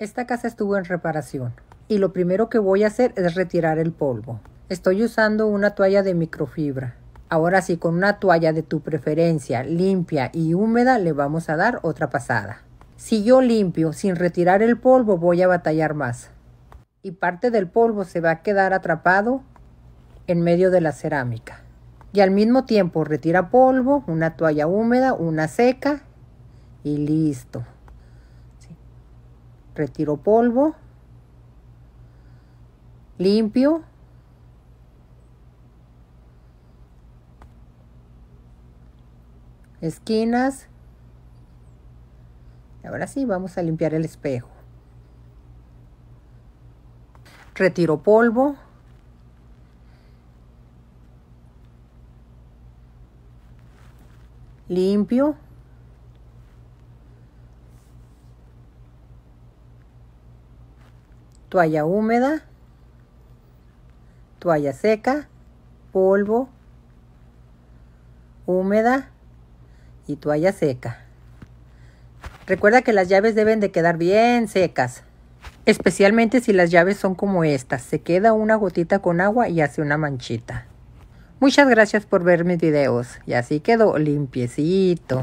Esta casa estuvo en reparación y lo primero que voy a hacer es retirar el polvo. Estoy usando una toalla de microfibra. Ahora sí, con una toalla de tu preferencia, limpia y húmeda, le vamos a dar otra pasada. Si yo limpio sin retirar el polvo, voy a batallar más. Y parte del polvo se va a quedar atrapado en medio de la cerámica. Y al mismo tiempo retira polvo, una toalla húmeda, una seca y listo retiro polvo, limpio, esquinas. Ahora sí, vamos a limpiar el espejo. Retiro polvo. Limpio. toalla húmeda, toalla seca, polvo, húmeda y toalla seca. Recuerda que las llaves deben de quedar bien secas, especialmente si las llaves son como estas. Se queda una gotita con agua y hace una manchita. Muchas gracias por ver mis videos y así quedó limpiecito.